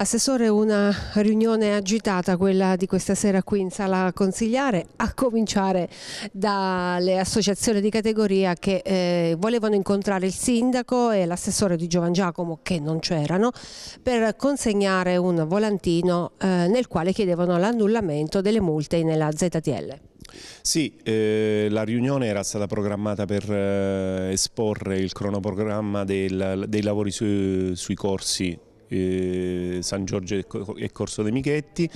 Assessore, una riunione agitata quella di questa sera qui in sala consigliare, a cominciare dalle associazioni di categoria che eh, volevano incontrare il sindaco e l'assessore di Giovan Giacomo che non c'erano per consegnare un volantino eh, nel quale chiedevano l'annullamento delle multe nella ZTL. Sì, eh, la riunione era stata programmata per eh, esporre il cronoprogramma del, dei lavori su, sui corsi eh, San Giorgio e Corso dei Michetti.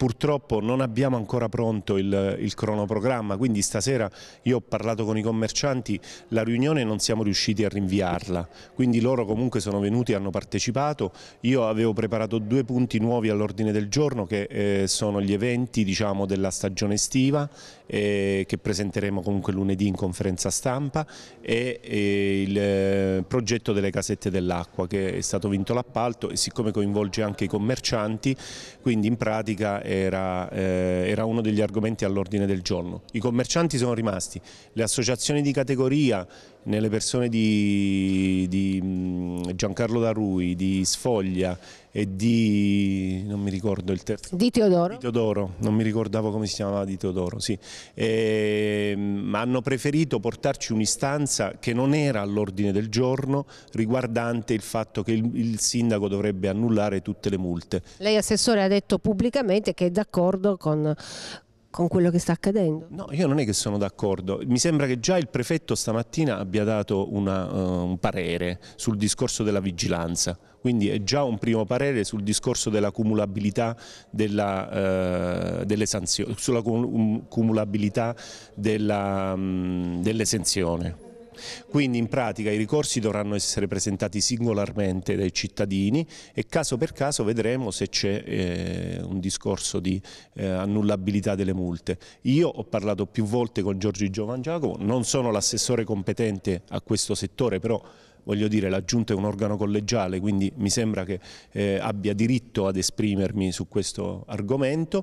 Purtroppo non abbiamo ancora pronto il, il cronoprogramma, quindi stasera io ho parlato con i commercianti, la riunione non siamo riusciti a rinviarla, quindi loro comunque sono venuti e hanno partecipato. Io avevo preparato due punti nuovi all'ordine del giorno che eh, sono gli eventi diciamo, della stagione estiva eh, che presenteremo comunque lunedì in conferenza stampa e, e il eh, progetto delle casette dell'acqua che è stato vinto l'appalto siccome coinvolge anche i commercianti, quindi in pratica era, eh, era uno degli argomenti all'ordine del giorno. I commercianti sono rimasti, le associazioni di categoria, nelle persone di, di mm, Giancarlo Darui, di Sfoglia e di, non mi ricordo il terzo, di Teodoro, di Teodoro non mi ricordavo come si chiamava di Teodoro, sì, e, ehm, ma hanno preferito portarci un'istanza che non era all'ordine del giorno riguardante il fatto che il, il sindaco dovrebbe annullare tutte le multe. Lei assessore ha detto pubblicamente che è d'accordo con, con quello che sta accadendo. No, io non è che sono d'accordo. Mi sembra che già il prefetto stamattina abbia dato una, uh, un parere sul discorso della vigilanza, quindi è già un primo parere sul discorso della cumulabilità della, uh, delle sanzioni, sulla cum cumulabilità mm, dell'esenzione. Um, dell quindi in pratica i ricorsi dovranno essere presentati singolarmente dai cittadini e caso per caso vedremo se c'è eh, un discorso di eh, annullabilità delle multe. Io ho parlato più volte con Giorgio Giovan Giacomo, non sono l'assessore competente a questo settore, però voglio dire la Giunta è un organo collegiale quindi mi sembra che eh, abbia diritto ad esprimermi su questo argomento